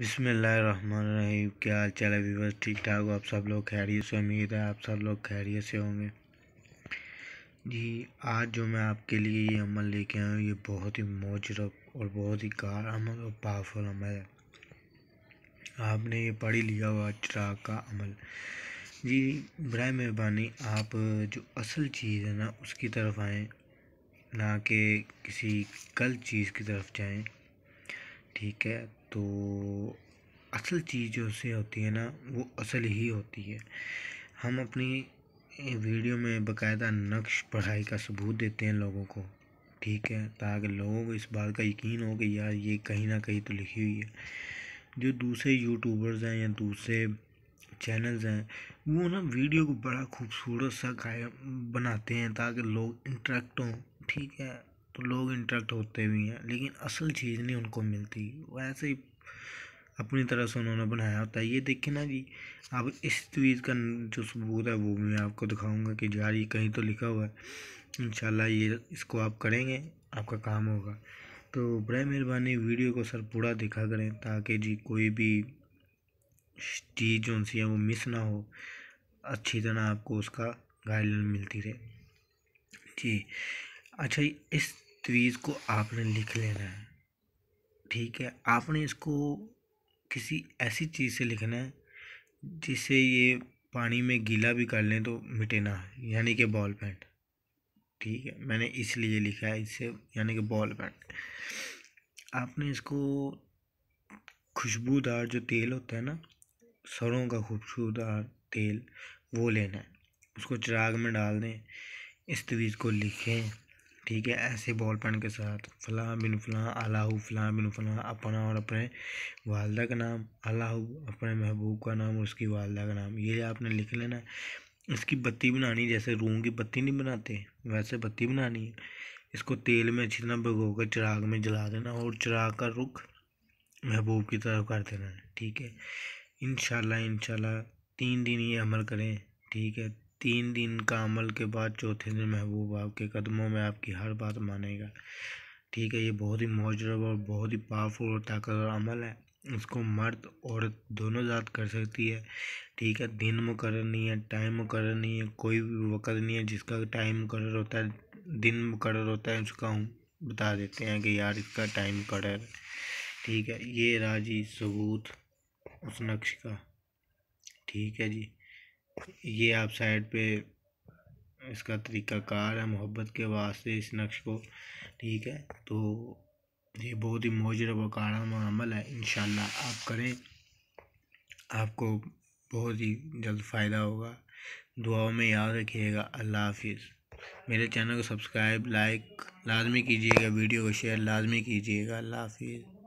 बिसमीम क्या हाल चाल है वीवर ठीक ठाक हो आप सब लोग खैरियत से उम्मीद है आप सब लोग खैरियत से होंगे जी आज जो मैं आपके लिए ये अमल लेके आया हूँ ये बहुत ही मोजरब और बहुत ही कार अमल और पावरफुल अमल है आपने ये पढ़ी लिया हुआ चिराग का अमल जी बर मेहरबानी आप जो असल चीज़ है ना उसकी तरफ आएँ ना कि किसी गलत चीज़ की तरफ जाएँ ठीक है तो असल चीज़ जो से होती है ना वो असल ही होती है हम अपनी वीडियो में बकायदा नक्श पढ़ाई का सबूत देते हैं लोगों को ठीक है ताकि लोगों को इस बात का यकीन हो कि यार ये कहीं ना कहीं तो लिखी हुई है जो दूसरे यूट्यूबर्स हैं या दूसरे चैनल्स हैं वो ना वीडियो को बड़ा खूबसूरत सा गायब बनाते हैं ताकि लोग इंट्रैक्ट हों ठीक है तो लोग इंटरेक्ट होते भी हैं लेकिन असल चीज़ नहीं उनको मिलती वैसे ऐसे ही अपनी तरह से उन्होंने बनाया होता है ये देखिए ना जी अब इस चीज़ का जो सबूत है वो भी मैं आपको दिखाऊंगा कि यार ये कहीं तो लिखा हुआ है इंशाल्लाह ये इसको आप करेंगे आपका काम होगा तो बर मेहरबानी वीडियो को सर पूरा देखा करें ताकि जी कोई भी चीज़ जो सी है वो मिस ना हो अच्छी तरह आपको उसका गाइडलाइन मिलती रहे जी अच्छा इस तवीज़ को आपने लिख लेना है ठीक है आपने इसको किसी ऐसी चीज़ से लिखना है जिससे ये पानी में गीला भी कर लें तो मिटे ना यानी कि बॉल पेन ठीक है मैंने इसलिए लिखा है इससे यानी कि बॉल पेन आपने इसको खुशबूदार जो तेल होता है ना सरों का खुशबूदार तेल वो लेना है उसको चिराग में डाल दें इस तवीज़ को लिखें ठीक है ऐसे बॉल पेन के साथ फ़लाँ बिन फ़लाँ अलाहू फ़लाँ बिन फ़लाँ अपना और अपने वालदा का नाम अलाहू अपने महबूब का नाम और उसकी वालदा का नाम ये आपने लिख लेना इसकी बत्ती बनानी जैसे रूम की बत्ती नहीं बनाते वैसे बत्ती बनानी है इसको तेल में अच्छी तरह भिगो कर चिराग में जला देना और चिराग का रुख महबूब की तरफ कर देना ठीक है इन शाला तीन दिन ये अमल करें ठीक है तीन दिन का अमल के बाद चौथे दिन महबूब आपके कदमों में आपकी हर बात मानेगा ठीक है ये बहुत ही मौजरब और बहुत ही पावरफुल और ताकतवर अमल है इसको मर्द औरत दोनों जात कर सकती है ठीक है दिन मुकर नहीं है टाइम मुकर नहीं है कोई भी वक़्त नहीं है जिसका टाइम मुकर होता है दिन मुकर होता है उसका हम बता देते हैं कि यार इसका टाइम मुकर है ठीक है ये राजी सबूत उस नक्श का ठीक है जी ये आप साइड पे इसका तरीकाकार है मोहब्बत के वास्ते इस नक्श को ठीक है तो ये बहुत ही मौजर व अमल है इन आप करें आपको बहुत ही जल्द फ़ायदा होगा दुआओं में याद रखिएगा अल्लाह हाफिज़ मेरे चैनल को सब्सक्राइब लाइक लाजमी कीजिएगा वीडियो को शेयर लाजमी कीजिएगा अल्लाह हाफिज़